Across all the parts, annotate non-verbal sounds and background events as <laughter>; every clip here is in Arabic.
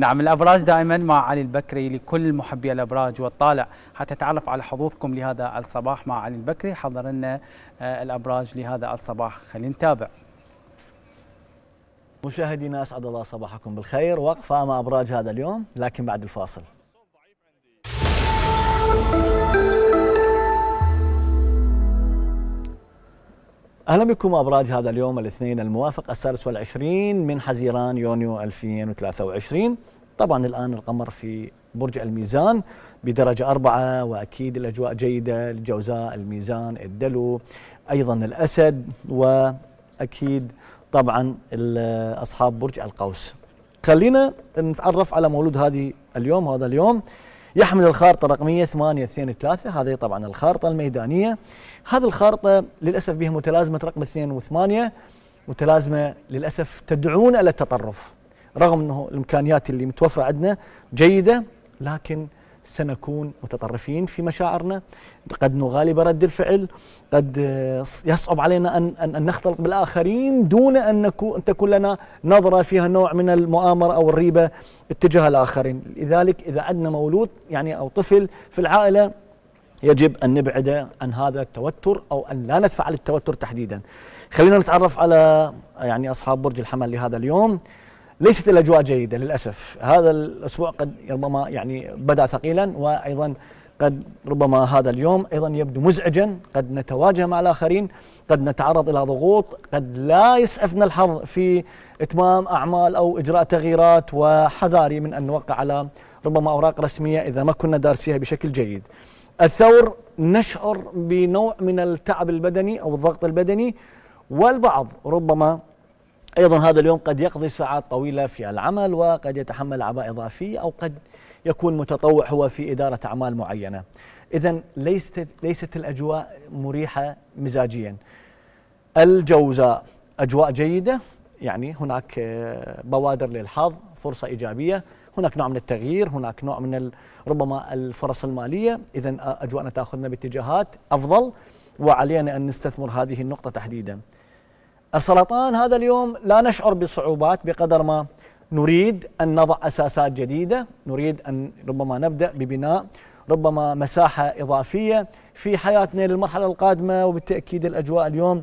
نعم الأبراج دائما مع علي البكري لكل محبي الأبراج والطالع حتى تعرف على حظوظكم لهذا الصباح مع علي البكري حضر لنا آه، الأبراج لهذا الصباح خلينا نتابع مشاهدينا أسعد الله صباحكم بالخير وقفة مع أبراج هذا اليوم لكن بعد الفاصل أهلا بكم أبراج هذا اليوم الاثنين الموافق السادس والعشرين من حزيران يونيو 2023 طبعا الآن القمر في برج الميزان بدرجة أربعة وأكيد الأجواء جيدة الجوزاء الميزان الدلو أيضا الأسد وأكيد طبعا أصحاب برج القوس خلينا نتعرف على مولود هذه اليوم هذا اليوم يحمل الخارطه الرقميه 823 هذه طبعا الخارطه الميدانيه هذه الخارطه للاسف بها متلازمه رقم 2 و8 متلازمه للاسف تدعونا الى التطرف رغم انه الامكانيات اللي متوفره عندنا جيده لكن سنكون متطرفين في مشاعرنا قد نغالب رد الفعل قد آه، يصعب علينا أن, أن نختلط بالآخرين دون أن, أن تكون لنا نظرة فيها نوع من المؤامرة أو الريبة اتجاه الآخرين لذلك إذا عندنا مولود يعني أو طفل في العائلة يجب أن نبعد عن هذا التوتر أو أن لا ندفع للتوتر تحديدا خلينا نتعرف على يعني أصحاب برج الحمل لهذا اليوم ليست الاجواء جيده للاسف هذا الاسبوع قد ربما يعني بدا ثقيلا وايضا قد ربما هذا اليوم ايضا يبدو مزعجا قد نتواجه مع الاخرين قد نتعرض الى ضغوط قد لا يسعفنا الحظ في اتمام اعمال او اجراء تغييرات وحذاري من ان نوقع على ربما اوراق رسميه اذا ما كنا دارسيها بشكل جيد الثور نشعر بنوع من التعب البدني او الضغط البدني والبعض ربما أيضا هذا اليوم قد يقضي ساعات طويلة في العمل وقد يتحمل عباء إضافية أو قد يكون متطوع هو في إدارة أعمال معينة إذا ليست, ليست الأجواء مريحة مزاجيا الجوزاء أجواء جيدة يعني هناك آه، بوادر للحظ فرصة إيجابية هناك نوع من التغيير هناك نوع من ربما الفرص المالية إذا آه، أجواءنا تأخذنا باتجاهات أفضل وعلينا أن نستثمر هذه النقطة تحديدا السرطان هذا اليوم لا نشعر بصعوبات بقدر ما نريد أن نضع أساسات جديدة نريد أن ربما نبدأ ببناء ربما مساحة إضافية في حياتنا للمرحلة القادمة وبالتأكيد الأجواء اليوم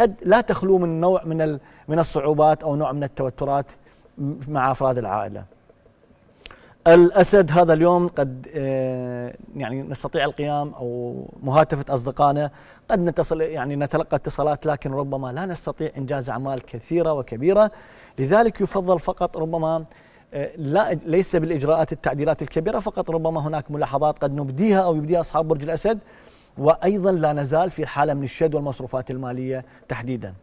قد لا تخلو من نوع من من الصعوبات أو نوع من التوترات مع أفراد العائلة الاسد هذا اليوم قد آه، يعني نستطيع القيام او مهاتفه اصدقائنا قد نتصل يعني نتلقى اتصالات لكن ربما لا نستطيع انجاز اعمال كثيره وكبيره لذلك يفضل فقط ربما آه، لا ليس بالاجراءات التعديلات الكبيره فقط ربما هناك ملاحظات قد نبديها او يبديها اصحاب برج الاسد وايضا لا نزال في حاله من الشد والمصروفات الماليه تحديدا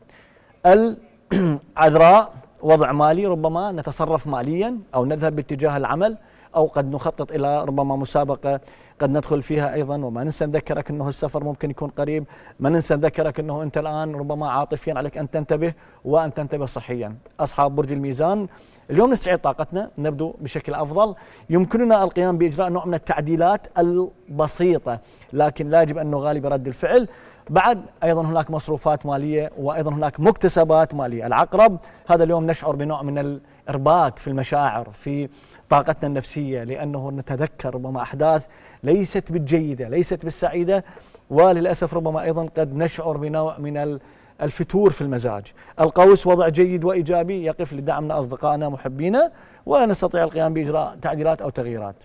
العذراء <clears throat> وضع مالي ربما نتصرف ماليا أو نذهب باتجاه العمل أو قد نخطط إلى ربما مسابقة قد ندخل فيها أيضا وما ننسى نذكرك أنه السفر ممكن يكون قريب ما ننسى نذكرك أنه أنت الآن ربما عاطفيا عليك أن تنتبه وأن تنتبه صحيا أصحاب برج الميزان اليوم نستعيد طاقتنا نبدو بشكل أفضل يمكننا القيام بإجراء نوع من التعديلات البسيطة لكن لا يجب أن نغالي برد الفعل بعد ايضا هناك مصروفات ماليه وايضا هناك مكتسبات ماليه العقرب هذا اليوم نشعر بنوع من ارباك في المشاعر في طاقتنا النفسيه لانه نتذكر ربما احداث ليست بالجيده ليست بالسعيده وللاسف ربما ايضا قد نشعر بنوع من الفتور في المزاج القوس وضع جيد وايجابي يقف لدعمنا اصدقائنا محبينا ونستطيع القيام باجراء تعديلات او تغييرات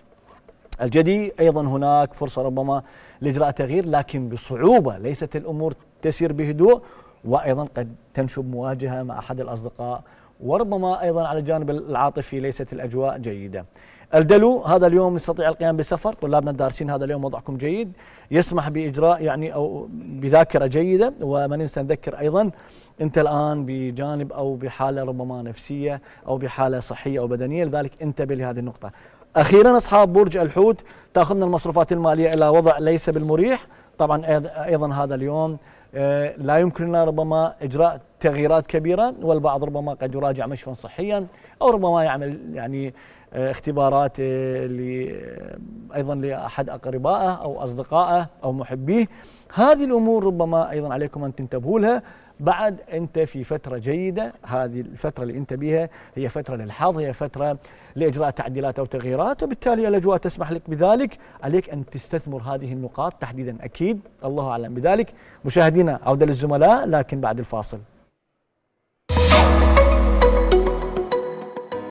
الجدي ايضا هناك فرصه ربما لاجراء تغيير لكن بصعوبه ليست الامور تسير بهدوء وايضا قد تنشب مواجهه مع احد الاصدقاء وربما أيضا على الجانب العاطفي ليست الأجواء جيدة الدلو هذا اليوم يستطيع القيام بسفر طلابنا الدارسين هذا اليوم وضعكم جيد يسمح بإجراء يعني أو بذاكرة جيدة وما ننسى نذكر أيضا أنت الآن بجانب أو بحالة ربما نفسية أو بحالة صحية أو بدنية لذلك انتبه لهذه النقطة أخيرا أصحاب برج الحوت تأخذنا المصروفات المالية إلى وضع ليس بالمريح طبعا أيضا هذا اليوم آه، لا يمكننا ربما إجراء تغييرات كبيرة والبعض ربما قد يراجع مشفى صحيا أو ربما يعمل يعني آه، اختبارات آه، آه، أيضا لأحد أقربائه أو أصدقائه أو محبيه هذه الأمور ربما أيضا عليكم أن تنتبهوا لها بعد انت في فتره جيده هذه الفتره اللي انت بها هي فتره للحظ هي فتره لاجراء تعديلات او تغييرات وبالتالي الاجواء تسمح لك بذلك عليك ان تستثمر هذه النقاط تحديدا اكيد الله اعلم بذلك مشاهدينا عوده للزملاء لكن بعد الفاصل